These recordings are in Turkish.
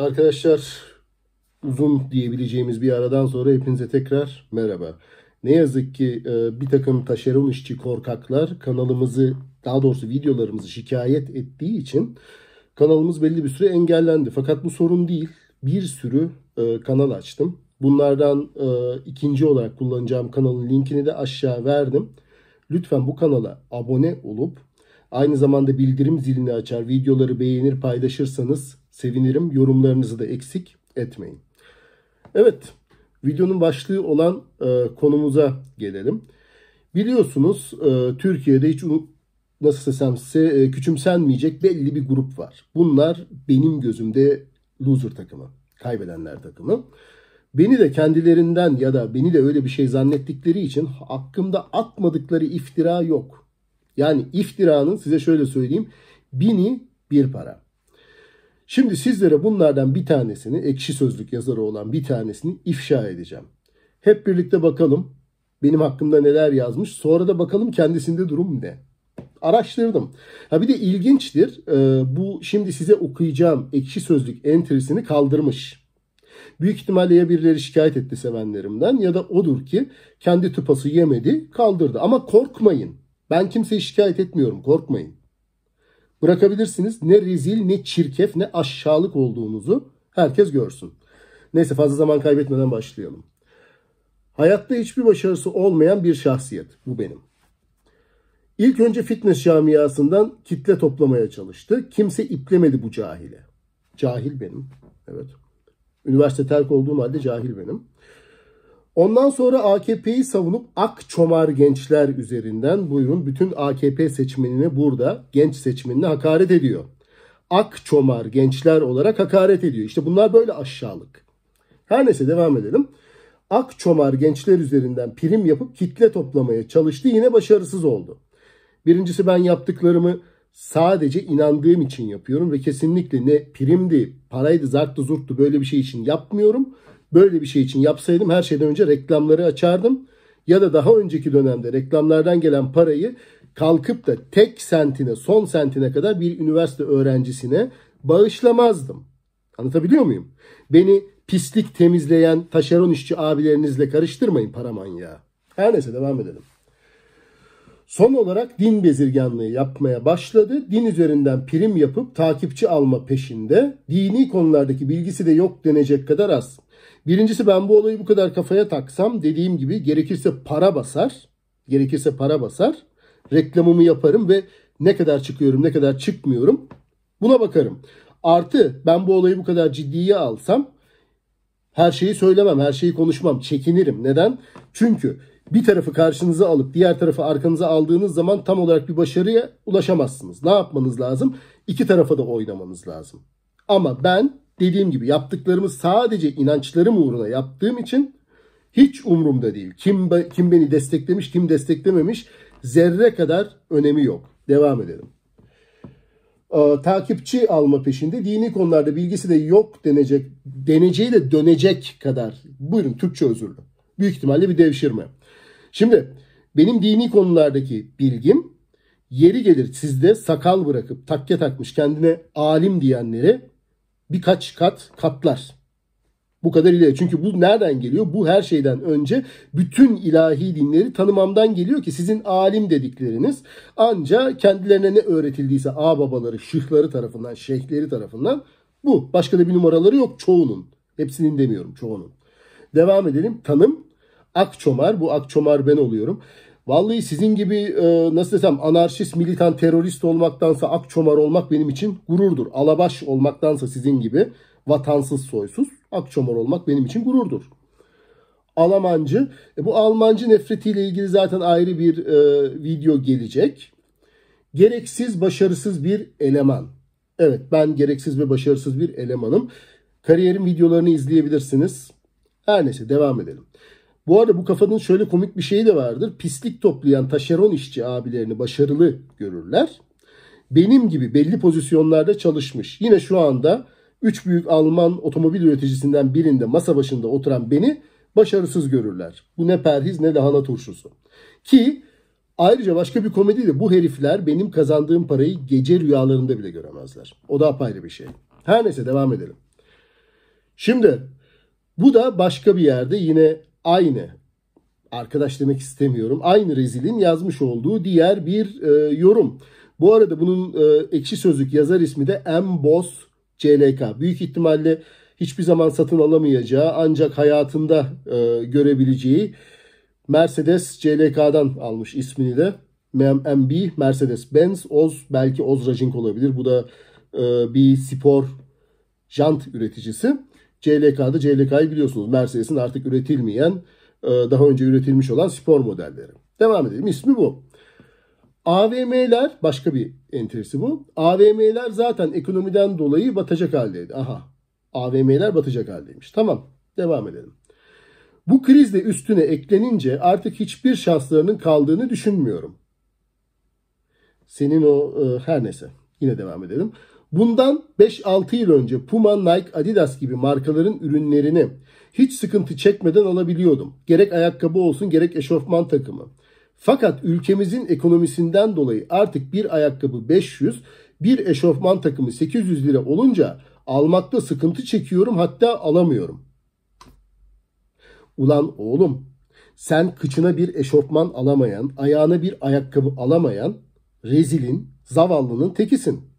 Arkadaşlar uzun diyebileceğimiz bir aradan sonra hepinize tekrar merhaba. Ne yazık ki e, bir takım taşeron işçi korkaklar kanalımızı daha doğrusu videolarımızı şikayet ettiği için kanalımız belli bir süre engellendi. Fakat bu sorun değil. Bir sürü e, kanal açtım. Bunlardan e, ikinci olarak kullanacağım kanalın linkini de aşağı verdim. Lütfen bu kanala abone olup aynı zamanda bildirim zilini açar, videoları beğenir, paylaşırsanız Sevinirim. Yorumlarınızı da eksik etmeyin. Evet, videonun başlığı olan e, konumuza gelelim. Biliyorsunuz e, Türkiye'de hiç nasıl desem size e, küçümsenmeyecek belli bir grup var. Bunlar benim gözümde loser takımı, kaybedenler takımı. Beni de kendilerinden ya da beni de öyle bir şey zannettikleri için hakkımda atmadıkları iftira yok. Yani iftiranın size şöyle söyleyeyim bini bir para. Şimdi sizlere bunlardan bir tanesini, ekşi sözlük yazarı olan bir tanesini ifşa edeceğim. Hep birlikte bakalım benim hakkımda neler yazmış. Sonra da bakalım kendisinde durum ne. Araştırdım. Ha bir de ilginçtir. E, bu şimdi size okuyacağım ekşi sözlük entrisini kaldırmış. Büyük ihtimalle ya birileri şikayet etti sevenlerimden ya da odur ki kendi tıpası yemedi kaldırdı. Ama korkmayın. Ben kimseyi şikayet etmiyorum korkmayın bırakabilirsiniz. Ne rezil ne çirkef ne aşağılık olduğunuzu herkes görsün. Neyse fazla zaman kaybetmeden başlayalım. Hayatta hiçbir başarısı olmayan bir şahsiyet. Bu benim. İlk önce fitness camiasından kitle toplamaya çalıştı. Kimse iplemedi bu cahile. Cahil benim. Evet. Üniversite terk olduğum halde cahil benim. Ondan sonra AKP'yi savunup ak çomar gençler üzerinden buyurun bütün AKP seçmenini burada genç seçmenine hakaret ediyor. Ak çomar gençler olarak hakaret ediyor. İşte bunlar böyle aşağılık. Her neyse devam edelim. Ak çomar gençler üzerinden prim yapıp kitle toplamaya çalıştı yine başarısız oldu. Birincisi ben yaptıklarımı sadece inandığım için yapıyorum ve kesinlikle ne primdi, paraydı, zarttı, zurttu böyle bir şey için yapmıyorum. Böyle bir şey için yapsaydım her şeyden önce reklamları açardım. Ya da daha önceki dönemde reklamlardan gelen parayı kalkıp da tek sentine, son sentine kadar bir üniversite öğrencisine bağışlamazdım. Anlatabiliyor muyum? Beni pislik temizleyen taşeron işçi abilerinizle karıştırmayın para manyağı. Her neyse devam edelim. Son olarak din bezirganlığı yapmaya başladı. Din üzerinden prim yapıp takipçi alma peşinde. Dini konulardaki bilgisi de yok denecek kadar az. Birincisi ben bu olayı bu kadar kafaya taksam dediğim gibi gerekirse para basar. Gerekirse para basar. Reklamımı yaparım ve ne kadar çıkıyorum ne kadar çıkmıyorum buna bakarım. Artı ben bu olayı bu kadar ciddiye alsam her şeyi söylemem, her şeyi konuşmam, çekinirim. Neden? Çünkü bir tarafı karşınıza alıp diğer tarafı arkanıza aldığınız zaman tam olarak bir başarıya ulaşamazsınız. Ne yapmanız lazım? İki tarafa da oynamanız lazım. Ama ben dediğim gibi yaptıklarımı sadece inançlarım uğruna yaptığım için hiç umurumda değil. Kim, kim beni desteklemiş, kim desteklememiş zerre kadar önemi yok. Devam edelim. Ee, takipçi alma peşinde dini konularda bilgisi de yok denecek, deneceği de dönecek kadar. Buyurun Türkçe özürlü. Büyük ihtimalle bir devşirme. Şimdi benim dini konulardaki bilgim yeri gelir sizde sakal bırakıp takke takmış kendine alim diyenleri birkaç kat katlar. Bu kadar ileri. Çünkü bu nereden geliyor? Bu her şeyden önce bütün ilahi dinleri tanımamdan geliyor ki sizin alim dedikleriniz anca kendilerine ne öğretildiyse a babaları şıhları tarafından, şeyhleri tarafından bu. Başka da bir numaraları yok çoğunun. Hepsinin demiyorum çoğunun. Devam edelim. Tanım Akçomar. Bu Akçomar ben oluyorum. Vallahi sizin gibi e, nasıl desem anarşist, militan, terörist olmaktansa akçomar olmak benim için gururdur. Alabaş olmaktansa sizin gibi vatansız, soysuz akçomar olmak benim için gururdur. Almancı. E, bu Almancı nefretiyle ilgili zaten ayrı bir e, video gelecek. Gereksiz, başarısız bir eleman. Evet ben gereksiz ve başarısız bir elemanım. Kariyerim videolarını izleyebilirsiniz. Her neyse devam edelim. Bu arada bu kafanın şöyle komik bir şeyi de vardır. Pislik toplayan taşeron işçi abilerini başarılı görürler. Benim gibi belli pozisyonlarda çalışmış. Yine şu anda 3 büyük Alman otomobil üreticisinden birinde masa başında oturan beni başarısız görürler. Bu ne perhiz ne lahana turşusu. Ki ayrıca başka bir komedi de bu herifler benim kazandığım parayı gece rüyalarında bile göremezler. O da apayrı bir şey. Her neyse devam edelim. Şimdi bu da başka bir yerde yine aynı arkadaş demek istemiyorum. Aynı rezilin yazmış olduğu diğer bir e, yorum. Bu arada bunun e, ekşi sözlük yazar ismi de Mbos CLK. Büyük ihtimalle hiçbir zaman satın alamayacağı ancak hayatında e, görebileceği Mercedes CLK'dan almış ismini de. MB Mercedes Benz Oz belki Oz Racing olabilir. Bu da e, bir spor jant üreticisi. CLK'da CLK'yı biliyorsunuz Mercedes'in artık üretilmeyen e, daha önce üretilmiş olan spor modelleri. Devam edelim. ismi bu. AVM'ler başka bir enteresi bu. AVM'ler zaten ekonomiden dolayı batacak haldeydi. Aha. AVM'ler batacak haldeymiş. Tamam. Devam edelim. Bu krizle üstüne eklenince artık hiçbir şanslarının kaldığını düşünmüyorum. Senin o e, her neyse. Yine devam edelim. Bundan 5-6 yıl önce Puma, Nike, Adidas gibi markaların ürünlerini hiç sıkıntı çekmeden alabiliyordum. Gerek ayakkabı olsun gerek eşofman takımı. Fakat ülkemizin ekonomisinden dolayı artık bir ayakkabı 500, bir eşofman takımı 800 lira olunca almakta sıkıntı çekiyorum hatta alamıyorum. Ulan oğlum sen kıçına bir eşofman alamayan, ayağına bir ayakkabı alamayan rezilin, zavallının tekisin.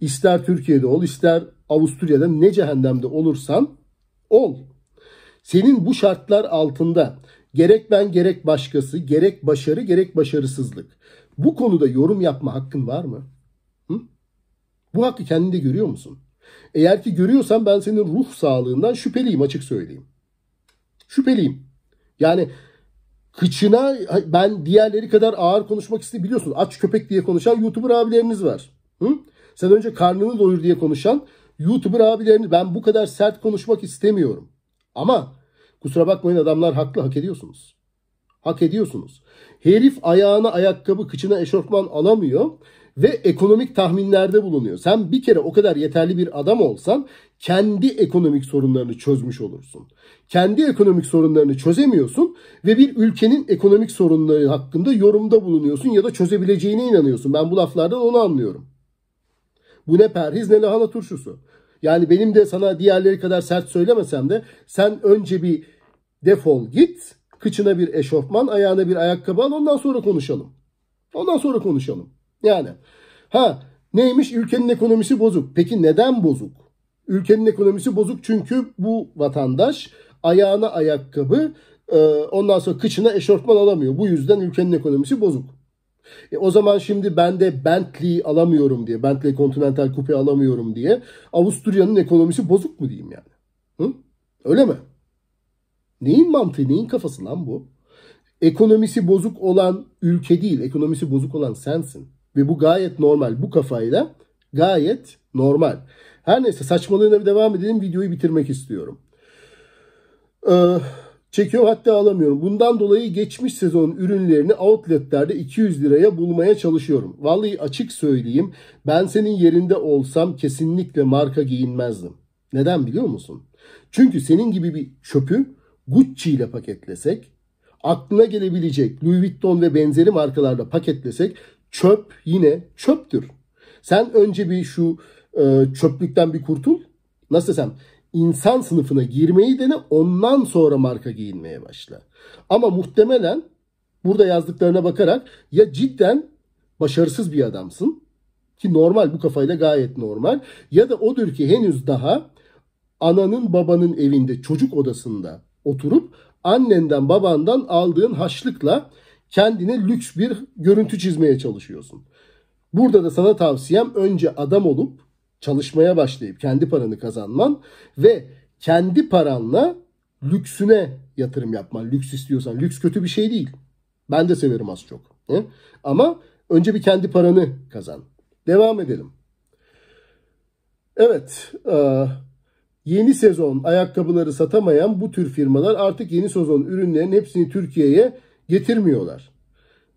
İster Türkiye'de ol, ister Avusturya'da ne cehennemde olursan ol. Senin bu şartlar altında gerek ben gerek başkası, gerek başarı gerek başarısızlık. Bu konuda yorum yapma hakkın var mı? Hı? Bu hakkı kendinde görüyor musun? Eğer ki görüyorsan ben senin ruh sağlığından şüpheliyim açık söyleyeyim. Şüpheliyim. Yani kıçına ben diğerleri kadar ağır konuşmak istedim biliyorsun. Aç köpek diye konuşan YouTuber abilerimiz var. Hı? Sen önce karnını doyur diye konuşan YouTuber abilerini ben bu kadar sert konuşmak istemiyorum. Ama kusura bakmayın adamlar haklı hak ediyorsunuz. Hak ediyorsunuz. Herif ayağına ayakkabı kıçına eşofman alamıyor ve ekonomik tahminlerde bulunuyor. Sen bir kere o kadar yeterli bir adam olsan kendi ekonomik sorunlarını çözmüş olursun. Kendi ekonomik sorunlarını çözemiyorsun ve bir ülkenin ekonomik sorunları hakkında yorumda bulunuyorsun ya da çözebileceğine inanıyorsun. Ben bu laflardan onu anlıyorum. Bu ne perhiz ne lahana turşusu. Yani benim de sana diğerleri kadar sert söylemesem de sen önce bir defol git. Kıçına bir eşofman, ayağına bir ayakkabı al ondan sonra konuşalım. Ondan sonra konuşalım. Yani ha neymiş ülkenin ekonomisi bozuk. Peki neden bozuk? Ülkenin ekonomisi bozuk çünkü bu vatandaş ayağına ayakkabı, e, ondan sonra kıçına eşofman alamıyor. Bu yüzden ülkenin ekonomisi bozuk. E o zaman şimdi ben de Bentley alamıyorum diye, Bentley Continental Coupe alamıyorum diye Avusturya'nın ekonomisi bozuk mu diyeyim yani? Hı? Öyle mi? Neyin mantığı, neyin kafası lan bu? Ekonomisi bozuk olan ülke değil, ekonomisi bozuk olan sensin. Ve bu gayet normal. Bu kafayla gayet normal. Her neyse saçmalığına devam edelim. Videoyu bitirmek istiyorum. Ee, çekiyor hatta alamıyorum. Bundan dolayı geçmiş sezon ürünlerini outletlerde 200 liraya bulmaya çalışıyorum. Vallahi açık söyleyeyim ben senin yerinde olsam kesinlikle marka giyinmezdim. Neden biliyor musun? Çünkü senin gibi bir çöpü Gucci ile paketlesek, aklına gelebilecek Louis Vuitton ve benzeri markalarla paketlesek çöp yine çöptür. Sen önce bir şu e, çöplükten bir kurtul. Nasıl desem insan sınıfına girmeyi dene ondan sonra marka giyinmeye başla. Ama muhtemelen burada yazdıklarına bakarak ya cidden başarısız bir adamsın ki normal bu kafayla gayet normal ya da odur ki henüz daha ananın babanın evinde çocuk odasında oturup annenden babandan aldığın haçlıkla kendine lüks bir görüntü çizmeye çalışıyorsun. Burada da sana tavsiyem önce adam olup çalışmaya başlayıp kendi paranı kazanman ve kendi paranla lüksüne yatırım yapman. Lüks istiyorsan. Lüks kötü bir şey değil. Ben de severim az çok. He? Ama önce bir kendi paranı kazan. Devam edelim. Evet. E, yeni sezon ayakkabıları satamayan bu tür firmalar artık yeni sezon ürünlerin hepsini Türkiye'ye getirmiyorlar.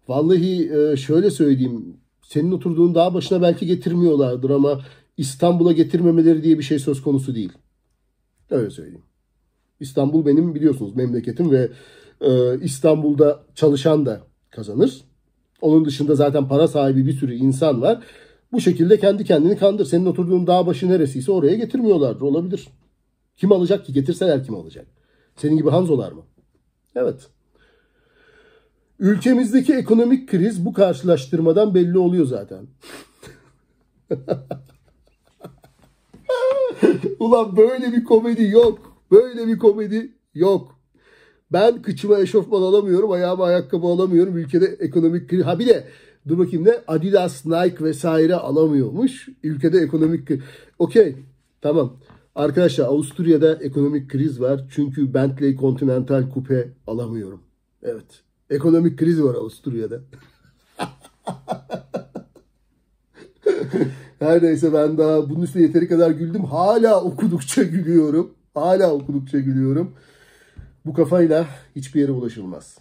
Vallahi e, şöyle söyleyeyim. Senin oturduğun daha başına belki getirmiyorlardır ama İstanbul'a getirmemeleri diye bir şey söz konusu değil. Öyle söyleyeyim. İstanbul benim biliyorsunuz memleketim ve e, İstanbul'da çalışan da kazanır. Onun dışında zaten para sahibi bir sürü insan var. Bu şekilde kendi kendini kandır. Senin oturduğun dağ başı neresiyse oraya getirmiyorlardır. Olabilir. Kim alacak ki? Getirseler kim alacak? Senin gibi Hanzolar mı? Evet. Ülkemizdeki ekonomik kriz bu karşılaştırmadan belli oluyor zaten. Ulan böyle bir komedi yok. Böyle bir komedi yok. Ben kıçıma eşofman alamıyorum, ayağıma ayakkabı alamıyorum. Ülkede ekonomik kriz. Ha bir de dur bakayım ne? Adidas, Nike vesaire alamıyormuş. Ülkede ekonomik kriz. Okey. Tamam. Arkadaşlar Avusturya'da ekonomik kriz var. Çünkü Bentley Continental Coupe alamıyorum. Evet. Ekonomik kriz var Avusturya'da. Her neyse ben daha bunun üstüne yeteri kadar güldüm. Hala okudukça gülüyorum. Hala okudukça gülüyorum. Bu kafayla hiçbir yere ulaşılmaz.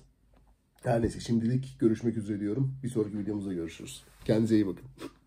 Her neyse şimdilik görüşmek üzere diyorum. Bir sonraki videomuzda görüşürüz. Kendinize iyi bakın.